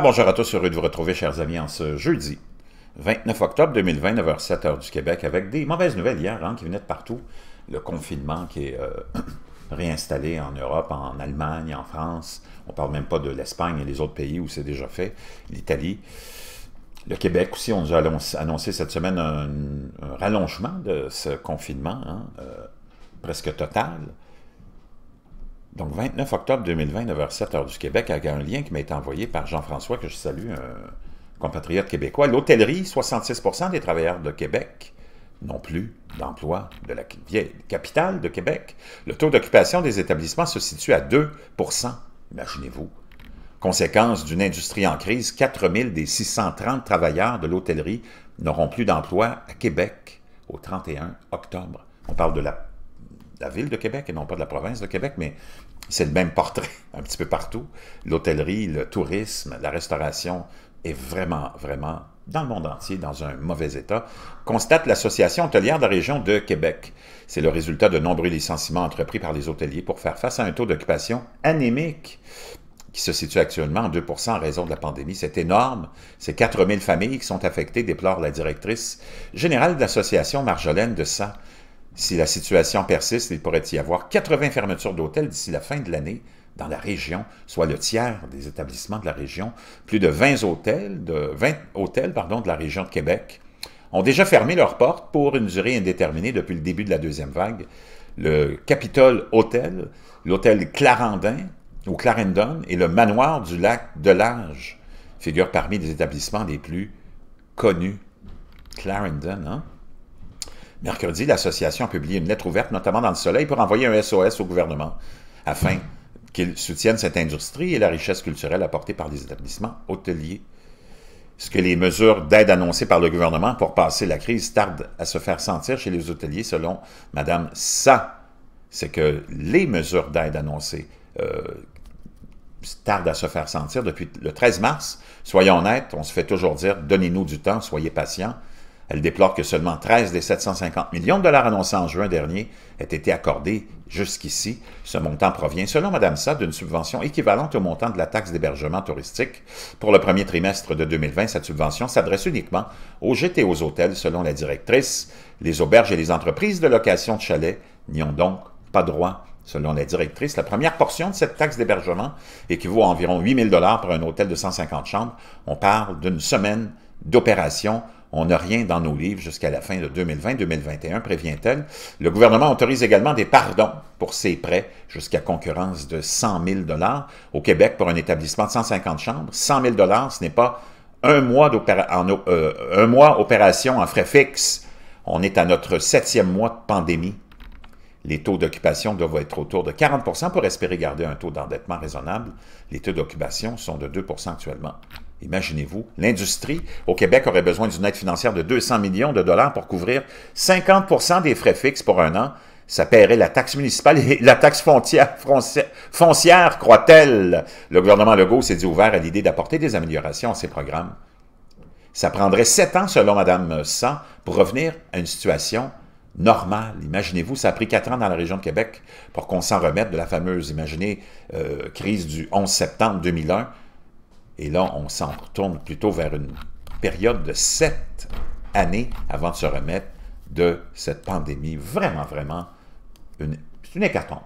bonjour à tous, heureux de vous retrouver, chers amis, en ce jeudi 29 octobre 2020, 9 h 7 du Québec, avec des mauvaises nouvelles hier hein, qui venaient de partout. Le confinement qui est euh, réinstallé en Europe, en Allemagne, en France. On parle même pas de l'Espagne et les autres pays où c'est déjà fait, l'Italie. Le Québec aussi, on nous a annoncé cette semaine un, rallongement de ce confinement, hein, euh, presque total. Donc, 29 octobre 2020, 9h07, heure du Québec, avec un lien qui m'a été envoyé par Jean-François, que je salue, un compatriote québécois. L'hôtellerie, 66 des travailleurs de Québec n'ont plus d'emploi de la capitale de Québec. Le taux d'occupation des établissements se situe à 2 imaginez-vous. Conséquence d'une industrie en crise, 4 000 des 630 travailleurs de l'hôtellerie n'auront plus d'emploi à Québec au 31 octobre. On parle de la, de la ville de Québec et non pas de la province de Québec, mais c'est le même portrait un petit peu partout. L'hôtellerie, le tourisme, la restauration est vraiment, vraiment dans le monde entier, dans un mauvais état, constate l'Association hôtelière de la région de Québec. C'est le résultat de nombreux licenciements entrepris par les hôteliers pour faire face à un taux d'occupation anémique qui se situe actuellement en 2 en raison de la pandémie. C'est énorme. Ces 000 familles qui sont affectées, déplore la directrice générale de l'association Marjolaine de Saint. Si la situation persiste, il pourrait y avoir 80 fermetures d'hôtels d'ici la fin de l'année dans la région, soit le tiers des établissements de la région. Plus de 20 hôtels, de, 20 hôtels pardon, de la région de Québec ont déjà fermé leurs portes pour une durée indéterminée depuis le début de la deuxième vague. Le Capitole Hôtel, l'hôtel Clarendon ou Clarendon et le manoir du lac de l'Age figurent parmi les établissements les plus connus. Clarendon, hein? Mercredi, l'association a publié une lettre ouverte, notamment dans le Soleil, pour envoyer un SOS au gouvernement afin qu'il soutienne cette industrie et la richesse culturelle apportée par les établissements hôteliers. Ce que les mesures d'aide annoncées par le gouvernement pour passer la crise tardent à se faire sentir chez les hôteliers, selon Mme Sa, c'est que les mesures d'aide annoncées euh, tardent à se faire sentir depuis le 13 mars. Soyons honnêtes, on se fait toujours dire donnez-nous du temps, soyez patients. Elle déplore que seulement 13 des 750 millions de dollars annoncés en juin dernier aient été accordés jusqu'ici. Ce montant provient, selon Madame Sa, d'une subvention équivalente au montant de la taxe d'hébergement touristique. Pour le premier trimestre de 2020, cette subvention s'adresse uniquement aux GT aux hôtels, selon la directrice. Les auberges et les entreprises de location de chalets n'y ont donc pas droit. Selon la directrice, la première portion de cette taxe d'hébergement équivaut à environ 8 000 pour un hôtel de 150 chambres. On parle d'une semaine d'opération on n'a rien dans nos livres jusqu'à la fin de 2020-2021, prévient-elle. Le gouvernement autorise également des pardons pour ces prêts jusqu'à concurrence de 100 000 Au Québec, pour un établissement de 150 chambres, 100 000 ce n'est pas un mois, d'opération euh, un en frais fixes. On est à notre septième mois de pandémie. Les taux d'occupation doivent être autour de 40 pour espérer garder un taux d'endettement raisonnable. Les taux d'occupation sont de 2 actuellement. Imaginez-vous, l'industrie au Québec aurait besoin d'une aide financière de 200 millions de dollars pour couvrir 50 des frais fixes pour un an. Ça paierait la taxe municipale et la taxe foncière, croit-elle. Le gouvernement Legault s'est dit ouvert à l'idée d'apporter des améliorations à ces programmes. Ça prendrait sept ans, selon Mme Sant, pour revenir à une situation normale. Imaginez-vous, ça a pris quatre ans dans la région de Québec pour qu'on s'en remette de la fameuse, imaginez, euh, crise du 11 septembre 2001 et là, on s'en retourne plutôt vers une période de sept années avant de se remettre de cette pandémie. Vraiment, vraiment, une, c'est une hécatombe.